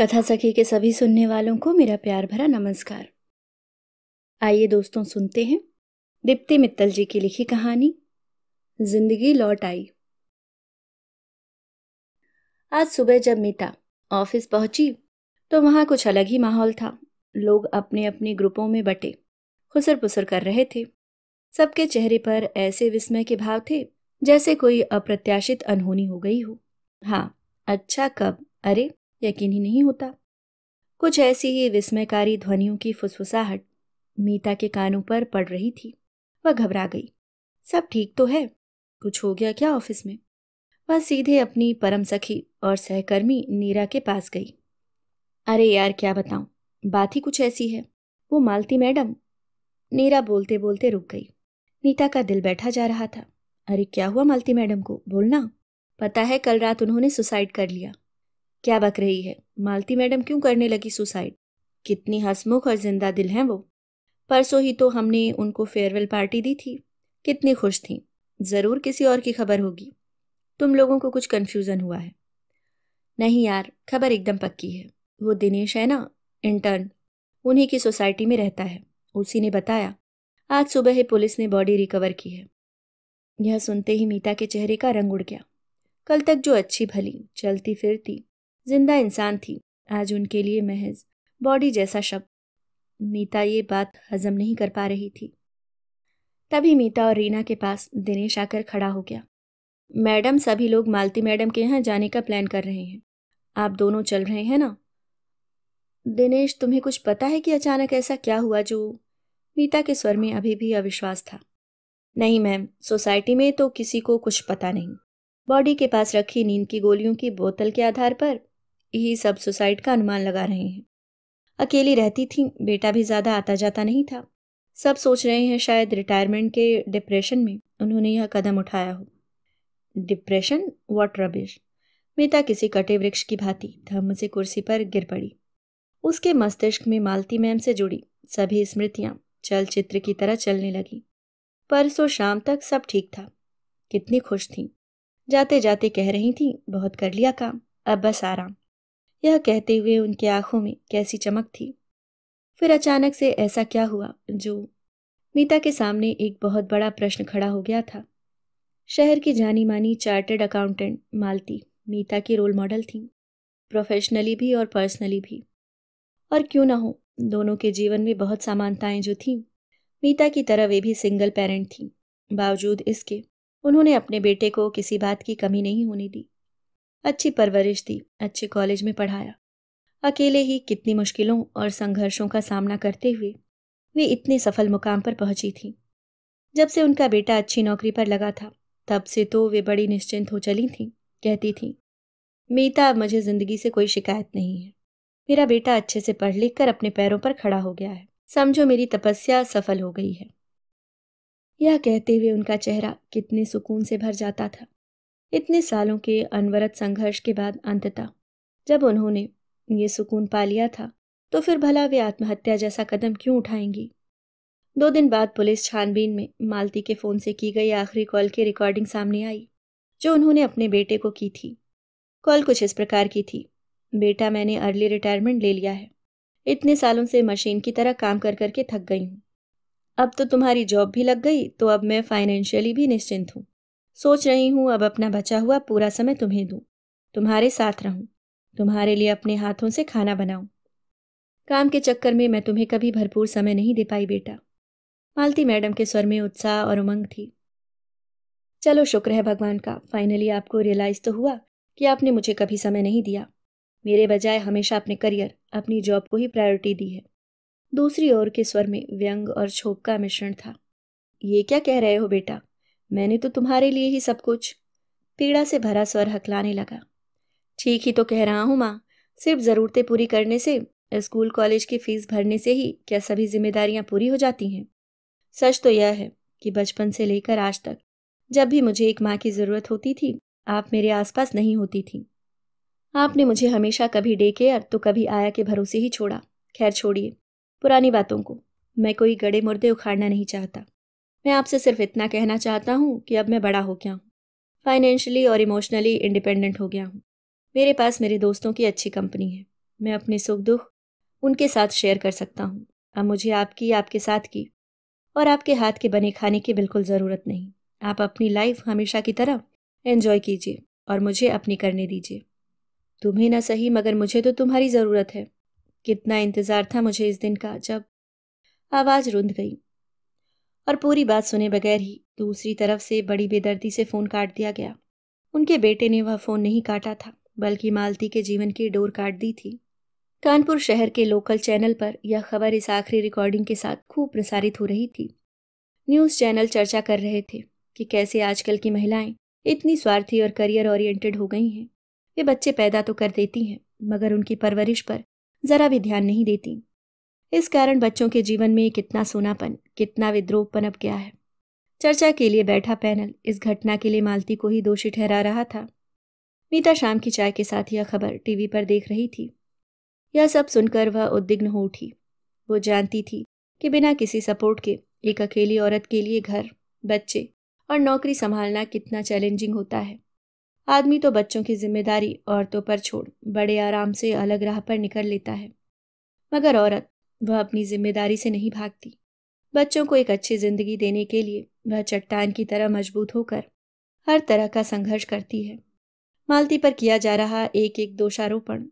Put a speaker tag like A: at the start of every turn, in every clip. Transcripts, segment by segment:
A: कथा सखी के सभी सुनने वालों को मेरा प्यार भरा नमस्कार आइए दोस्तों सुनते हैं दीप्ति मित्तल जी की लिखी कहानी जिंदगी लौट आई आज सुबह जब मीता ऑफिस पहुंची तो वहां कुछ अलग ही माहौल था लोग अपने अपने ग्रुपों में बटे खुसर पुसर कर रहे थे सबके चेहरे पर ऐसे विस्मय के भाव थे जैसे कोई अप्रत्याशित अनहोनी हो गई हो हाँ अच्छा कब अरे यकीन ही नहीं होता कुछ ऐसी ही विस्मयकारी ध्वनियों की फुसफुसाहट मीता के कानों पर पड़ रही थी वह घबरा गई सब ठीक तो है कुछ हो गया क्या ऑफिस में वह सीधे अपनी परम सखी और सहकर्मी नीरा के पास गई अरे यार क्या बताऊं बात ही कुछ ऐसी है वो मालती मैडम नीरा बोलते बोलते रुक गई नीता का दिल बैठा जा रहा था अरे क्या हुआ मालती मैडम को बोलना पता है कल रात उन्होंने सुसाइड कर लिया क्या बक रही है मालती मैडम क्यों करने लगी सुसाइड कितनी हंसमुख और जिंदा दिल हैं वो परसों ही तो हमने उनको फेयरवेल पार्टी दी थी कितनी खुश थी ज़रूर किसी और की खबर होगी तुम लोगों को कुछ कन्फ्यूज़न हुआ है नहीं यार खबर एकदम पक्की है वो दिनेश है ना इंटर्न उन्हीं की सोसाइटी में रहता है उसी ने बताया आज सुबह ही पुलिस ने बॉडी रिकवर की है यह सुनते ही मीता के चेहरे का रंग उड़ गया कल तक जो अच्छी भली चलती फिरती जिंदा इंसान थी आज उनके लिए महज बॉडी जैसा शब्द मीता ये बात हजम नहीं कर पा रही थी तभी मीता और रीना के पास दिनेश आकर खड़ा हो गया मैडम सभी लोग मालती मैडम के यहाँ जाने का प्लान कर रहे हैं आप दोनों चल रहे हैं ना दिनेश तुम्हें कुछ पता है कि अचानक ऐसा क्या हुआ जो मीता के स्वर में अभी भी अविश्वास था नहीं मैम सोसाइटी में तो किसी को कुछ पता नहीं बॉडी के पास रखी नींद की गोलियों की बोतल के आधार पर ही सब सुसाइड का अनुमान लगा रहे हैं अकेली रहती थी बेटा भी ज़्यादा आता जाता नहीं था सब सोच रहे हैं शायद रिटायरमेंट के डिप्रेशन में उन्होंने यह कदम उठाया हो डिप्रेशन वॉट रबिश मेता किसी कटे वृक्ष की भांति धम्म से कुर्सी पर गिर पड़ी उसके मस्तिष्क में मालती मैम से जुड़ी सभी स्मृतियाँ चलचित्र की तरह चलने लगी परसों शाम तक सब ठीक था कितनी खुश थी जाते जाते कह रही थी बहुत कर लिया काम अब बस आराम यह कहते हुए उनकी आंखों में कैसी चमक थी फिर अचानक से ऐसा क्या हुआ जो मीता के सामने एक बहुत बड़ा प्रश्न खड़ा हो गया था शहर की जानी मानी चार्टेड अकाउंटेंट मालती मीता की रोल मॉडल थी प्रोफेशनली भी और पर्सनली भी और क्यों ना हो दोनों के जीवन में बहुत समानताएं जो थीं मीता की तरह वे भी सिंगल पेरेंट थीं बावजूद इसके उन्होंने अपने बेटे को किसी बात की कमी नहीं होने दी अच्छी परवरिश दी अच्छे कॉलेज में पढ़ाया अकेले ही कितनी मुश्किलों और संघर्षों का सामना करते हुए वे इतने सफल मुकाम पर पहुंची थीं जब से उनका बेटा अच्छी नौकरी पर लगा था तब से तो वे बड़ी निश्चिंत हो चली थीं कहती थीं मीता अब मुझे ज़िंदगी से कोई शिकायत नहीं है मेरा बेटा अच्छे से पढ़ लिख कर अपने पैरों पर खड़ा हो गया है समझो मेरी तपस्या सफल हो गई है यह कहते हुए उनका चेहरा कितने सुकून से भर जाता था इतने सालों के अनवरत संघर्ष के बाद अंततः जब उन्होंने ये सुकून पा लिया था तो फिर भला वे आत्महत्या जैसा कदम क्यों उठाएंगी दो दिन बाद पुलिस छानबीन में मालती के फ़ोन से की गई आखिरी कॉल की रिकॉर्डिंग सामने आई जो उन्होंने अपने बेटे को की थी कॉल कुछ इस प्रकार की थी बेटा मैंने अर्ली रिटायरमेंट ले लिया है इतने सालों से मशीन की तरह काम कर करके थक गई हूँ अब तो तुम्हारी जॉब भी लग गई तो अब मैं फाइनेंशियली भी निश्चिंत हूँ सोच रही हूँ अब अपना बचा हुआ पूरा समय तुम्हें दूँ तुम्हारे साथ रहूँ तुम्हारे लिए अपने हाथों से खाना बनाऊँ काम के चक्कर में मैं तुम्हें कभी भरपूर समय नहीं दे पाई बेटा मालती मैडम के स्वर में उत्साह और उमंग थी चलो शुक्र है भगवान का फाइनली आपको रियलाइज़ तो हुआ कि आपने मुझे कभी समय नहीं दिया मेरे बजाय हमेशा अपने करियर अपनी जॉब को ही प्रायोरिटी दी है दूसरी ओर के स्वर में व्यंग और छोप का मिश्रण था ये क्या कह रहे हो बेटा मैंने तो तुम्हारे लिए ही सब कुछ पीड़ा से भरा स्वर हकलाने लगा ठीक ही तो कह रहा हूँ माँ सिर्फ ज़रूरतें पूरी करने से स्कूल कॉलेज की फीस भरने से ही क्या सभी जिम्मेदारियां पूरी हो जाती हैं सच तो यह है कि बचपन से लेकर आज तक जब भी मुझे एक माँ की ज़रूरत होती थी आप मेरे आसपास नहीं होती थी आपने मुझे हमेशा कभी डे केयर तो कभी आया के भरोसे ही छोड़ा खैर छोड़िए पुरानी बातों को मैं कोई गड़े मुर्दे उखाड़ना नहीं चाहता मैं आपसे सिर्फ इतना कहना चाहता हूँ कि अब मैं बड़ा हो गया हूँ फाइनेंशियली और इमोशनली इंडिपेंडेंट हो गया हूँ मेरे पास मेरे दोस्तों की अच्छी कंपनी है मैं अपने सुख दुख उनके साथ शेयर कर सकता हूँ अब मुझे आपकी आपके साथ की और आपके हाथ के बने खाने की बिल्कुल ज़रूरत नहीं आप अपनी लाइफ हमेशा की तरह एन्जॉय कीजिए और मुझे अपनी करने दीजिए तुम्हें ना सही मगर मुझे तो तुम्हारी ज़रूरत है कितना इंतज़ार था मुझे इस दिन का जब आवाज़ रुंध गई और पूरी बात सुने बगैर ही दूसरी तरफ से बड़ी बेदर्दी से फ़ोन काट दिया गया उनके बेटे ने वह फ़ोन नहीं काटा था बल्कि मालती के जीवन की डोर काट दी थी कानपुर शहर के लोकल चैनल पर यह खबर इस आखिरी रिकॉर्डिंग के साथ खूब प्रसारित हो रही थी न्यूज़ चैनल चर्चा कर रहे थे कि कैसे आजकल की महिलाएं इतनी स्वार्थी और करियर ओरिएंटेड हो गई हैं वे बच्चे पैदा तो कर देती हैं मगर उनकी परवरिश पर ज़रा भी ध्यान नहीं देती इस कारण बच्चों के जीवन में कितना सोनापन कितना विद्रोह पनप गया है चर्चा के लिए बैठा पैनल इस घटना के लिए मालती को ही दोषी ठहरा रहा था मीता शाम की चाय के साथ यह खबर टीवी पर देख रही थी यह सब सुनकर वह उद्विग्न हो उठी वो जानती थी कि बिना किसी सपोर्ट के एक अकेली औरत के लिए घर बच्चे और नौकरी संभालना कितना चैलेंजिंग होता है आदमी तो बच्चों की जिम्मेदारी औरतों पर छोड़ बड़े आराम से अलग राह पर निकल लेता है मगर औरत वह अपनी जिम्मेदारी से नहीं भागती बच्चों को एक अच्छी जिंदगी देने के लिए वह चट्टान की तरह मजबूत होकर हर तरह का संघर्ष करती है मालती पर किया जा रहा एक एक दोषारोपण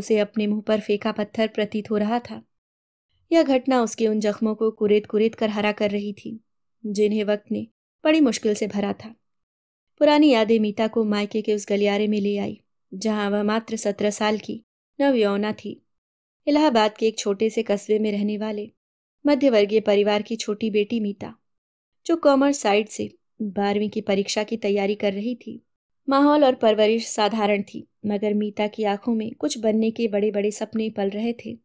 A: उसे अपने मुंह पर फेंका पत्थर प्रतीत हो रहा था यह घटना उसके उन जख्मों को कुरेद कुरेद कर हरा कर रही थी जिन्हें वक्त ने बड़ी मुश्किल से भरा था पुरानी यादें मीता को मायके के उस गलियारे में ले आई जहां वह मात्र सत्रह साल की यौना थी इलाहाबाद के एक छोटे से कस्बे में रहने वाले मध्यवर्गीय परिवार की छोटी बेटी मीता जो कॉमर्स साइड से बारहवीं की परीक्षा की तैयारी कर रही थी माहौल और परवरिश साधारण थी मगर मीता की आंखों में कुछ बनने के बड़े बड़े सपने पल रहे थे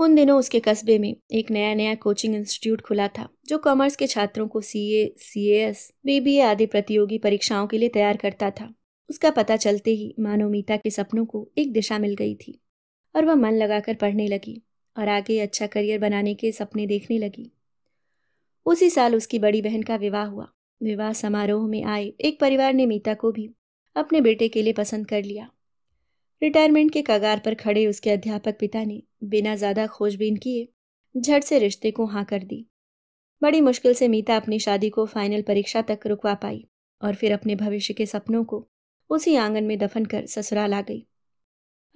A: उन दिनों उसके कस्बे में एक नया नया कोचिंग इंस्टीट्यूट खुला था जो कॉमर्स के छात्रों को सी ए सी एस बीबीए आदि प्रतियोगी परीक्षाओं के लिए तैयार करता था उसका पता चलते ही मानो मीता के सपनों को एक दिशा मिल गई थी और वह मन लगाकर पढ़ने लगी और आगे अच्छा करियर बनाने के सपने देखने लगी उसी साल उसकी बड़ी बहन का विवाह हुआ विवाह समारोह में आए एक परिवार ने मीता को भी अपने बेटे के लिए पसंद कर लिया रिटायरमेंट के कगार पर खड़े उसके अध्यापक पिता ने बिना ज़्यादा खोजबीन किए झट से रिश्ते को हाँ कर दी बड़ी मुश्किल से मीता अपनी शादी को फाइनल परीक्षा तक रुकवा पाई और फिर अपने भविष्य के सपनों को उसी आंगन में दफन कर ससुराल आ गई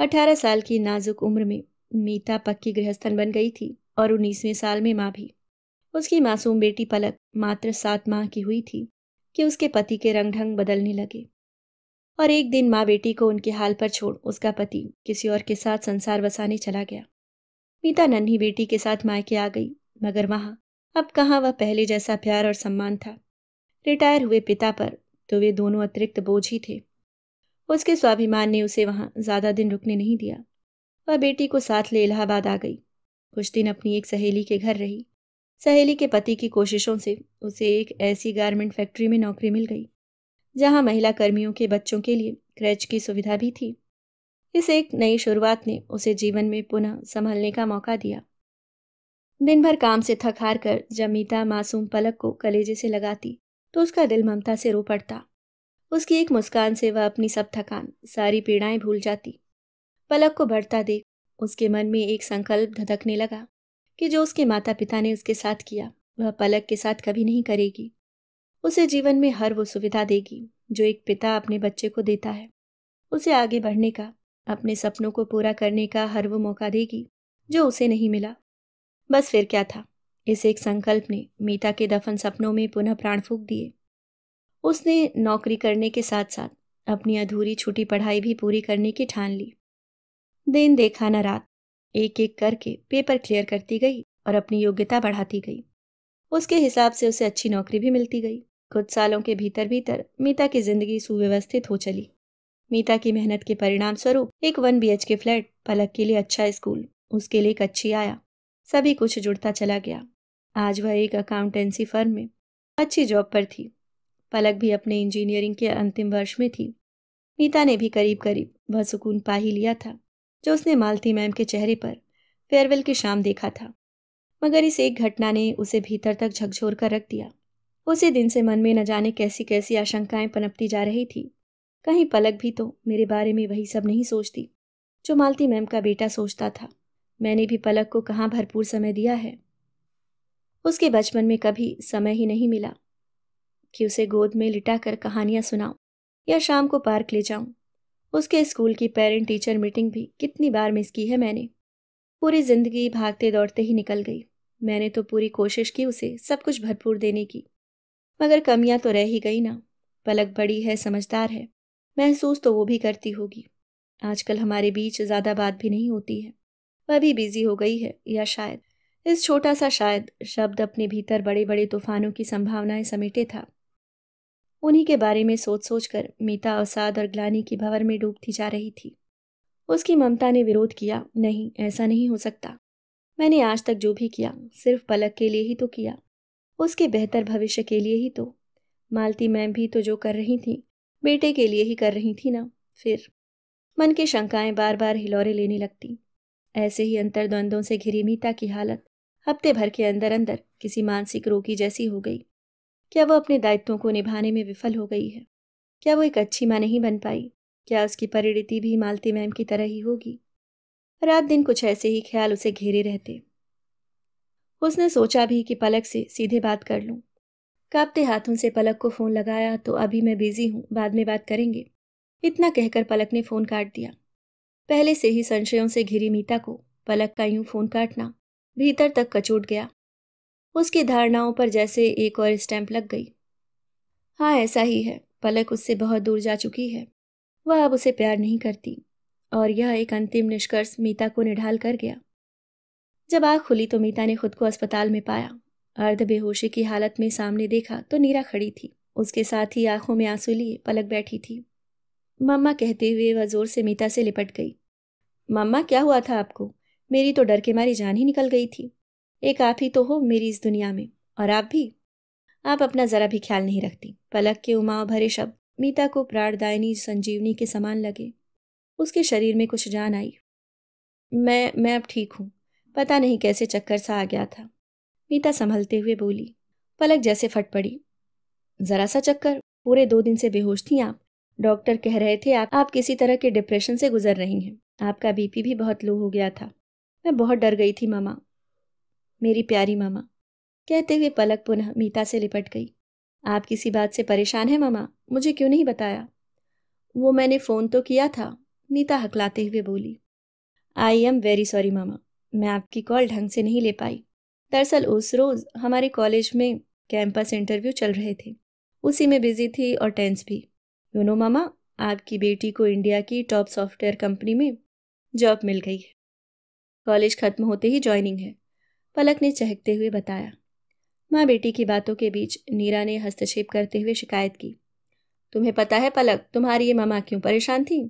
A: अठारह साल की नाजुक उम्र में मीता पक्की गृहस्थन बन गई थी और उन्नीसवें साल में माँ भी उसकी मासूम बेटी पलक मात्र सात माह की हुई थी कि उसके पति के रंग ढंग बदलने लगे और एक दिन माँ बेटी को उनके हाल पर छोड़ उसका पति किसी और के साथ संसार बसाने चला गया मीता नन्ही बेटी के साथ मायके आ गई मगर वहाँ अब कहाँ वह पहले जैसा प्यार और सम्मान था रिटायर हुए पिता पर तो वे दोनों अतिरिक्त बोझ ही थे उसके स्वाभिमान ने उसे वहाँ ज़्यादा दिन रुकने नहीं दिया वह बेटी को साथ ले इलाहाबाद आ गई कुछ दिन अपनी एक सहेली के घर रही सहेली के पति की कोशिशों से उसे एक ऐसी गारमेंट फैक्ट्री में नौकरी मिल गई जहाँ महिला कर्मियों के बच्चों के लिए क्रैच की सुविधा भी थी इस एक नई शुरुआत ने उसे जीवन में पुनः संभलने का मौका दिया दिन भर काम से थक हार कर जब मीता मासूम पलक को कलेजे से लगाती तो उसका दिल ममता से रो पड़ता उसकी एक मुस्कान से वह अपनी सब थकान सारी पीड़ाएं भूल जाती पलक को बढ़ता देख उसके मन में एक संकल्प धधकने लगा कि जो उसके माता पिता ने उसके साथ किया वह पलक के साथ कभी नहीं करेगी उसे जीवन में हर वो सुविधा देगी जो एक पिता अपने बच्चे को देता है उसे आगे बढ़ने का अपने सपनों को पूरा करने का हर वो मौका देगी जो उसे नहीं मिला बस फिर क्या था इस एक संकल्प ने मीता के दफन सपनों में पुनः प्राण फूक दिए उसने नौकरी करने के साथ साथ अपनी अधूरी छोटी पढ़ाई भी पूरी करने की ठान ली दिन देखा न रात एक एक करके पेपर क्लियर करती गई और अपनी योग्यता बढ़ाती गई उसके हिसाब से उसे अच्छी नौकरी भी मिलती गई कुछ सालों के भीतर भीतर मीता की जिंदगी सुव्यवस्थित हो चली मीता की मेहनत के परिणाम स्वरूप एक वन बी के फ्लैट पलक के लिए अच्छा स्कूल उसके लिए एक अच्छी आया सभी कुछ जुड़ता चला गया आज वह एक अकाउंटेंसी फर्म में अच्छी जॉब पर थी पलक भी अपने इंजीनियरिंग के अंतिम वर्ष में थी नीता ने भी करीब करीब वह सुकून पा ही लिया था जो उसने मालती मैम के चेहरे पर फेयरवेल की शाम देखा था मगर इस एक घटना ने उसे भीतर तक झकझोर कर रख दिया उसी दिन से मन में न जाने कैसी कैसी आशंकाएं पनपती जा रही थी कहीं पलक भी तो मेरे बारे में वही सब नहीं सोचती जो मालती मैम का बेटा सोचता था मैंने भी पलक को कहाँ भरपूर समय दिया है उसके बचपन में कभी समय ही नहीं मिला कि उसे गोद में लिटा कर कहानियाँ सुनाऊं या शाम को पार्क ले जाऊं उसके स्कूल की पेरेंट टीचर मीटिंग भी कितनी बार मिस की है मैंने पूरी जिंदगी भागते दौड़ते ही निकल गई मैंने तो पूरी कोशिश की उसे सब कुछ भरपूर देने की मगर कमियां तो रह ही गई ना पलक बड़ी है समझदार है महसूस तो वो भी करती होगी आजकल हमारे बीच ज़्यादा बात भी नहीं होती है वह भी बिजी हो गई है या शायद इस छोटा सा शायद शब्द अपने भीतर बड़े बड़े तूफानों की संभावनाएं समेटे था उन्हीं के बारे में सोच सोच कर मीता अवसाद और ग्लानी की भंवर में डूबती जा रही थी उसकी ममता ने विरोध किया नहीं ऐसा नहीं हो सकता मैंने आज तक जो भी किया सिर्फ पलक के लिए ही तो किया उसके बेहतर भविष्य के लिए ही तो मालती मैम भी तो जो कर रही थी बेटे के लिए ही कर रही थी ना फिर मन की शंकाएं बार बार हिलौरे लेने लगती ऐसे ही अंतर्द्वंदों से घिरी मीता की हालत हफ्ते भर के अंदर अंदर किसी मानसिक रोगी जैसी हो गई क्या वह अपने दायित्वों को निभाने में विफल हो गई है क्या वो एक अच्छी माँ नहीं बन पाई क्या उसकी परिणति भी मालती मैम की तरह ही होगी रात दिन कुछ ऐसे ही ख्याल उसे घेरे रहते उसने सोचा भी कि पलक से सीधे बात कर लूँ कांपते हाथों से पलक को फ़ोन लगाया तो अभी मैं बिज़ी हूँ बाद में बात करेंगे इतना कहकर पलक ने फ़ोन काट दिया पहले से ही संशयों से घिरी मीता को पलक का यूं फ़ोन काटना भीतर तक कचोट गया उसकी धारणाओं पर जैसे एक और स्टैंप लग गई हाँ ऐसा ही है पलक उससे बहुत दूर जा चुकी है वह अब उसे प्यार नहीं करती और यह एक अंतिम निष्कर्ष मीता को निढाल कर गया जब आग खुली तो मीता ने खुद को अस्पताल में पाया अर्ध बेहोशी की हालत में सामने देखा तो नीरा खड़ी थी उसके साथ ही आंखों में आंसू लिए पलक बैठी थी मम्मा कहते हुए वह जोर से मीता से लिपट गई मम्मा क्या हुआ था आपको मेरी तो डर के मारी जान ही निकल गई थी एक आप ही तो हो मेरी इस दुनिया में और आप भी आप अपना ज़रा भी ख्याल नहीं रखती पलक के उमाव भरे शब्द मीता को प्राणदाय संजीवनी के समान लगे उसके शरीर में कुछ जान आई मैं मैं अब ठीक हूँ पता नहीं कैसे चक्कर सा आ गया था मीता संभलते हुए बोली पलक जैसे फट पड़ी ज़रा सा चक्कर पूरे दो दिन से बेहोश थी आप डॉक्टर कह रहे थे आप आप किसी तरह के डिप्रेशन से गुजर रही हैं आपका बीपी भी बहुत लो हो गया था मैं बहुत डर गई थी मामा मेरी प्यारी मामा कहते हुए पलक पुनः मीता से लिपट गई आप किसी बात से परेशान हैं मामा मुझे क्यों नहीं बताया वो मैंने फ़ोन तो किया था मीता हकलाते हुए बोली आई एम वेरी सॉरी मामा मैं आपकी कॉल ढंग से नहीं ले पाई दरअसल उस रोज़ हमारे कॉलेज में कैंपस इंटरव्यू चल रहे थे उसी में बिजी थी और टेंस भी यू नो मामा आपकी बेटी को इंडिया की टॉप सॉफ्टवेयर कंपनी में जॉब मिल गई है कॉलेज ख़त्म होते ही ज्वाइनिंग है पलक ने चहकते हुए बताया माँ बेटी की बातों के बीच नीरा ने हस्तक्षेप करते हुए शिकायत की तुम्हें पता है पलक तुम्हारी ये मामा क्यों परेशान थी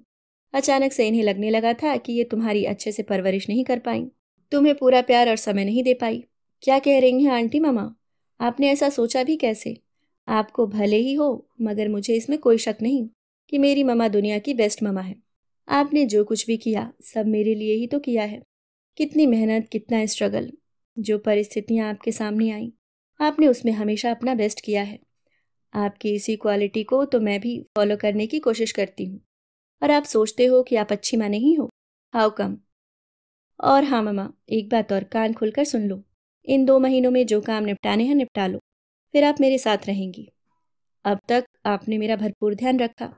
A: अचानक से इन्हें लगने लगा था कि ये तुम्हारी अच्छे से परवरिश नहीं कर पाई तुम्हें पूरा प्यार और समय नहीं दे पाई क्या कह रही हैं आंटी मामा आपने ऐसा सोचा भी कैसे आपको भले ही हो मगर मुझे इसमें कोई शक नहीं कि मेरी ममा दुनिया की बेस्ट ममा है आपने जो कुछ भी किया सब मेरे लिए ही तो किया है कितनी मेहनत कितना स्ट्रगल जो परिस्थितियाँ आपके सामने आई आपने उसमें हमेशा अपना बेस्ट किया है आपकी इसी क्वालिटी को तो मैं भी फॉलो करने की कोशिश करती हूँ और आप सोचते हो कि आप अच्छी माँ नहीं हो हाउ कम और हाँ ममा एक बात और कान खुलकर सुन लो इन दो महीनों में जो काम निपटाने हैं निपटा लो फिर आप मेरे साथ रहेंगी अब तक आपने मेरा भरपूर ध्यान रखा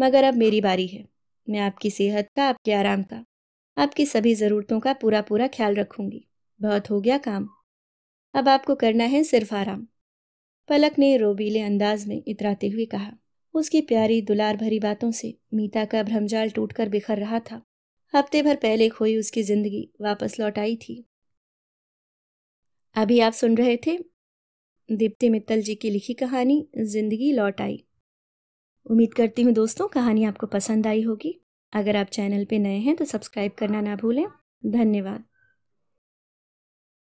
A: मगर अब मेरी बारी है मैं आपकी सेहत का आपके आराम का आपकी सभी ज़रूरतों का पूरा पूरा ख्याल रखूंगी बहुत हो गया काम अब आपको करना है सिर्फ आराम पलक ने रोबीले अंदाज में इतराते हुए कहा उसकी प्यारी दुलार भरी बातों से मीता का भ्रमजाल टूटकर बिखर रहा था हफ्ते भर पहले खोई उसकी जिंदगी वापस लौट आई थी अभी आप सुन रहे थे दीप्ति मित्तल जी की लिखी कहानी जिंदगी लौट आई उम्मीद करती हूँ दोस्तों कहानी आपको पसंद आई होगी अगर आप चैनल पे नए हैं तो सब्सक्राइब करना ना भूलें धन्यवाद